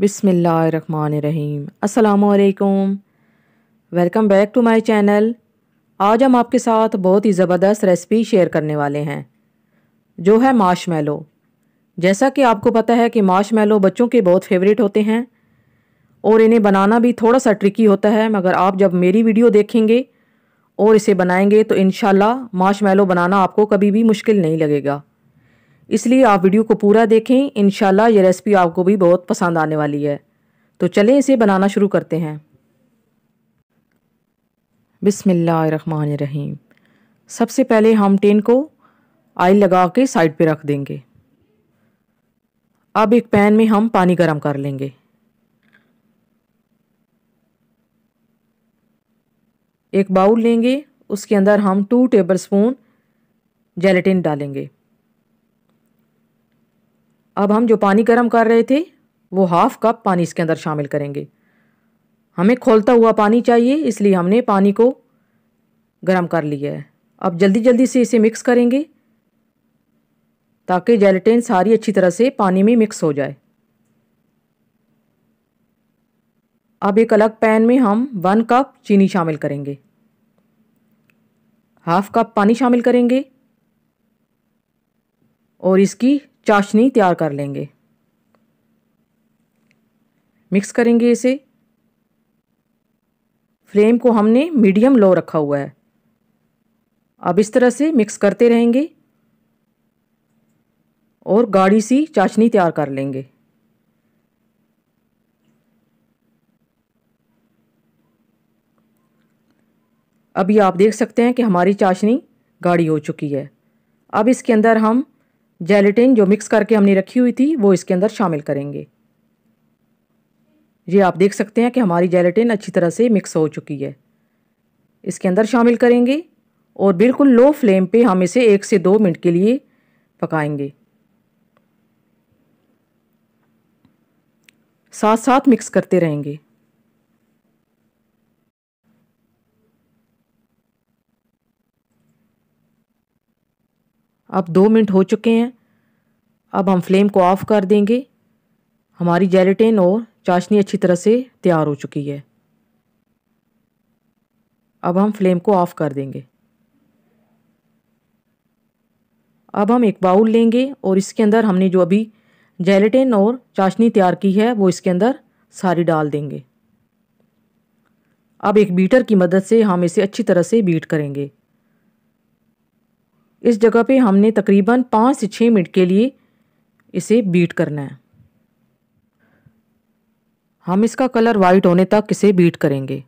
बिसमीम असलकुम welcome back to my channel आज हम आपके साथ बहुत ही ज़बरदस्त रेसिपी शेयर करने वाले हैं जो है माशमेलो जैसा कि आपको पता है कि माशमेलो बच्चों के बहुत फेवरेट होते हैं और इन्हें बनाना भी थोड़ा सा ट्रिकी होता है मगर आप जब मेरी वीडियो देखेंगे और इसे बनाएंगे तो इन माशमेलो बनाना आपको कभी भी मुश्किल नहीं लगेगा इसलिए आप वीडियो को पूरा देखें इन ये रेसिपी आपको भी बहुत पसंद आने वाली है तो चलें इसे बनाना शुरू करते हैं बिसमीम सबसे पहले हम टेन को आयल लगा के साइड पे रख देंगे अब एक पैन में हम पानी गर्म कर लेंगे एक बाउल लेंगे उसके अंदर हम टू टेबलस्पून जेलेटिन डालेंगे अब हम जो पानी गर्म कर रहे थे वो हाफ़ कप पानी इसके अंदर शामिल करेंगे हमें खोलता हुआ पानी चाहिए इसलिए हमने पानी को गर्म कर लिया है अब जल्दी जल्दी से इसे मिक्स करेंगे ताकि जेलेटिन सारी अच्छी तरह से पानी में मिक्स हो जाए अब एक अलग पैन में हम वन कप चीनी शामिल करेंगे हाफ कप पानी शामिल करेंगे और इसकी चाशनी तैयार कर लेंगे मिक्स करेंगे इसे फ्लेम को हमने मीडियम लो रखा हुआ है अब इस तरह से मिक्स करते रहेंगे और गाढ़ी सी चाशनी तैयार कर लेंगे अभी आप देख सकते हैं कि हमारी चाशनी गाढ़ी हो चुकी है अब इसके अंदर हम जेलेटिन जो मिक्स करके हमने रखी हुई थी वो इसके अंदर शामिल करेंगे ये आप देख सकते हैं कि हमारी जेलेटिन अच्छी तरह से मिक्स हो चुकी है इसके अंदर शामिल करेंगे और बिल्कुल लो फ्लेम पे हम इसे एक से दो मिनट के लिए पकाएंगे साथ साथ मिक्स करते रहेंगे अब दो मिनट हो चुके हैं अब हम फ्लेम को ऑफ़ कर देंगे हमारी जेलेटिन और चाशनी अच्छी तरह से तैयार हो चुकी है अब हम फ्लेम को ऑफ़ कर देंगे अब हम एक बाउल लेंगे और इसके अंदर हमने जो अभी जेलेटिन और चाशनी तैयार की है वो इसके अंदर सारी डाल देंगे अब एक बीटर की मदद से हम इसे अच्छी तरह से बीट करेंगे इस जगह पे हमने तकरीबन पाँच से छः मिनट के लिए इसे बीट करना है हम इसका कलर वाइट होने तक इसे बीट करेंगे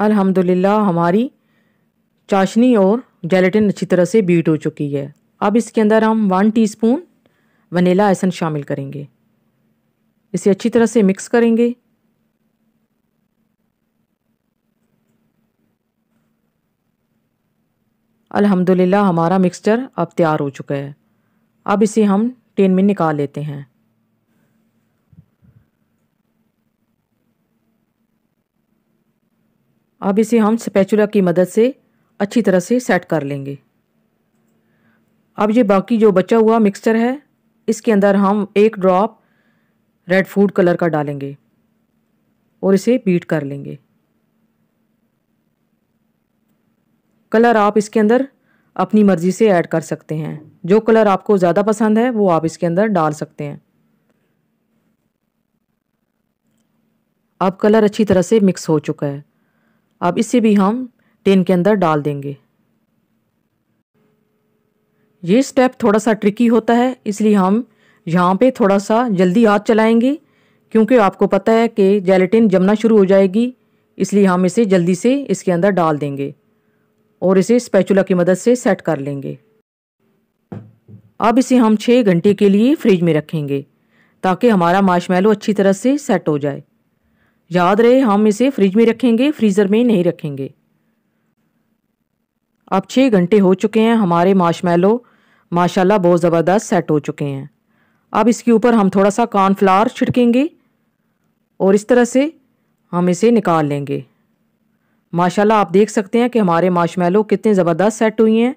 अल्हम्दुलिल्लाह हमारी चाशनी और जेलेटिन अच्छी तरह से बीट हो चुकी है अब इसके अंदर हम वन टीस्पून वनीला एसन शामिल करेंगे इसे अच्छी तरह से मिक्स करेंगे अल्हम्दुलिल्लाह हमारा मिक्सचर अब तैयार हो चुका है अब इसे हम टिन में निकाल लेते हैं अब इसे हम स्पैचुला की मदद से अच्छी तरह से सेट कर लेंगे अब ये बाकी जो बचा हुआ मिक्सचर है इसके अंदर हम एक ड्रॉप रेड फूड कलर का डालेंगे और इसे बीट कर लेंगे कलर आप इसके अंदर अपनी मर्ज़ी से ऐड कर सकते हैं जो कलर आपको ज़्यादा पसंद है वो आप इसके अंदर डाल सकते हैं अब कलर अच्छी तरह से मिक्स हो चुका है अब इसे भी हम टेन के अंदर डाल देंगे ये स्टेप थोड़ा सा ट्रिकी होता है इसलिए हम यहाँ पे थोड़ा सा जल्दी हाथ चलाएंगे क्योंकि आपको पता है कि जेलेटिन जमना शुरू हो जाएगी इसलिए हम इसे जल्दी से इसके अंदर डाल देंगे और इसे स्पैचुला की मदद से सेट कर लेंगे अब इसे हम छः घंटे के लिए फ्रिज में रखेंगे ताकि हमारा मार्शमेलो अच्छी तरह से सेट हो जाए याद रहे हम इसे फ्रिज में रखेंगे फ्रीज़र में नहीं रखेंगे अब छः घंटे हो चुके हैं हमारे मार्शमेलो माशाल्लाह बहुत ज़बरदस्त सेट हो चुके हैं अब इसके ऊपर हम थोड़ा सा कॉर्नफ्लावर छिड़केंगे और इस तरह से हम इसे निकाल लेंगे माशाल्लाह आप देख सकते हैं कि हमारे माशमेलो कितने ज़बरदस्त सेट हुई हैं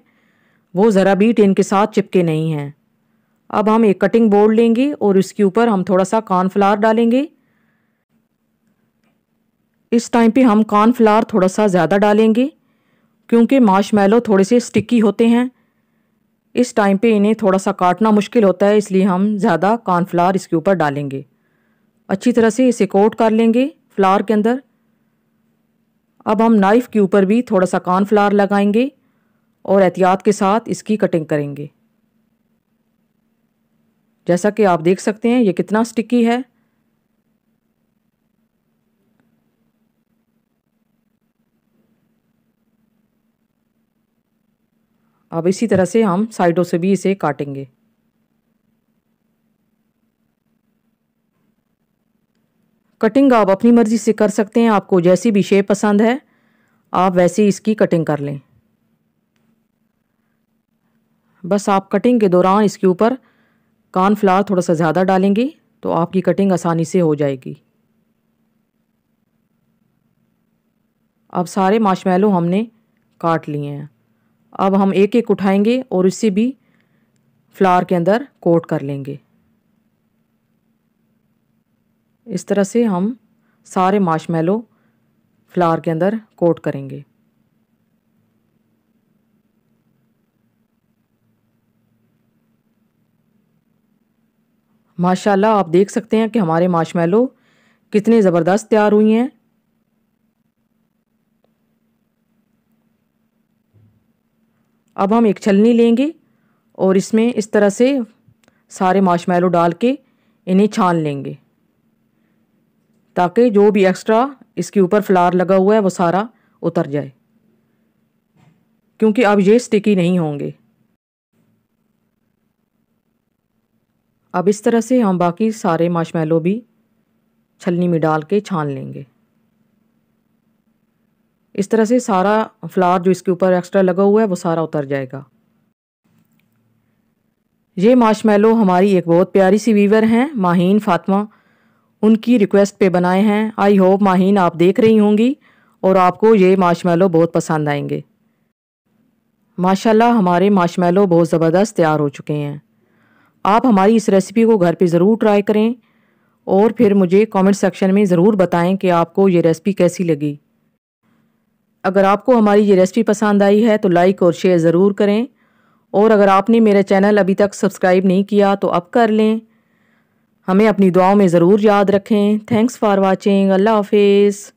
वो ज़रा बीट इनके साथ चिपके नहीं हैं अब हम एक कटिंग बोर्ड लेंगे और इसके ऊपर हम थोड़ा सा फ्लार डालेंगे इस टाइम पे हम फ्लार थोड़ा सा ज़्यादा डालेंगे क्योंकि मार्शमेलो थोड़े से स्टिकी होते हैं इस टाइम पे इन्हें थोड़ा सा काटना मुश्किल होता है इसलिए हम ज़्यादा फ्लार इसके ऊपर डालेंगे अच्छी तरह से इसे कोट कर लेंगे फ्लावर के अंदर अब हम नाइफ़ के ऊपर भी थोड़ा सा फ्लार लगाएंगे और एहतियात के साथ इसकी कटिंग करेंगे जैसा कि आप देख सकते हैं ये कितना स्टिकी है अब इसी तरह से हम साइडों से भी इसे काटेंगे कटिंग आप अपनी मर्ज़ी से कर सकते हैं आपको जैसी भी शेप पसंद है आप वैसी इसकी कटिंग कर लें बस आप कटिंग के दौरान इसके ऊपर कान फ्लार थोड़ा सा ज़्यादा डालेंगी तो आपकी कटिंग आसानी से हो जाएगी अब सारे मार्शमेलो हमने काट लिए हैं अब हम एक एक उठाएंगे और इसे भी फ्लावर के अंदर कोट कर लेंगे इस तरह से हम सारे मार्शमेलो फ्लावर के अंदर कोट करेंगे माशाल्लाह आप देख सकते हैं कि हमारे मार्शमेलो कितनी ज़बरदस्त तैयार हुई हैं अब हम एक छलनी लेंगे और इसमें इस तरह से सारे मार्शमेलो डाल के इन्हें छान लेंगे ताकि जो भी एक्स्ट्रा इसके ऊपर फ्लार लगा हुआ है वो सारा उतर जाए क्योंकि अब ये स्टिकी नहीं होंगे अब इस तरह से हम बाकी सारे माशमेलो भी छलनी में डाल के छान लेंगे इस तरह से सारा फ्लावर जो इसके ऊपर एक्स्ट्रा लगा हुआ है वो सारा उतर जाएगा ये माशमेलो हमारी एक बहुत प्यारी सी वीवर हैं माहीन फातमा उनकी रिक्वेस्ट पे बनाए हैं आई होप माहीन आप देख रही होंगी और आपको ये माशमेलो बहुत पसंद आएंगे माशाल्लाह हमारे माशमेलो बहुत ज़बरदस्त तैयार हो चुके हैं आप हमारी इस रेसिपी को घर पे ज़रूर ट्राई करें और फिर मुझे कमेंट सेक्शन में ज़रूर बताएं कि आपको ये रेसिपी कैसी लगी अगर आपको हमारी ये रेसिपी पसंद आई है तो लाइक और शेयर ज़रूर करें और अगर आपने मेरा चैनल अभी तक सब्सक्राइब नहीं किया तो अब कर लें हमें अपनी दुआओं में ज़रूर याद रखें थैंक्स फॉर वाचिंग अल्लाह हाफिज़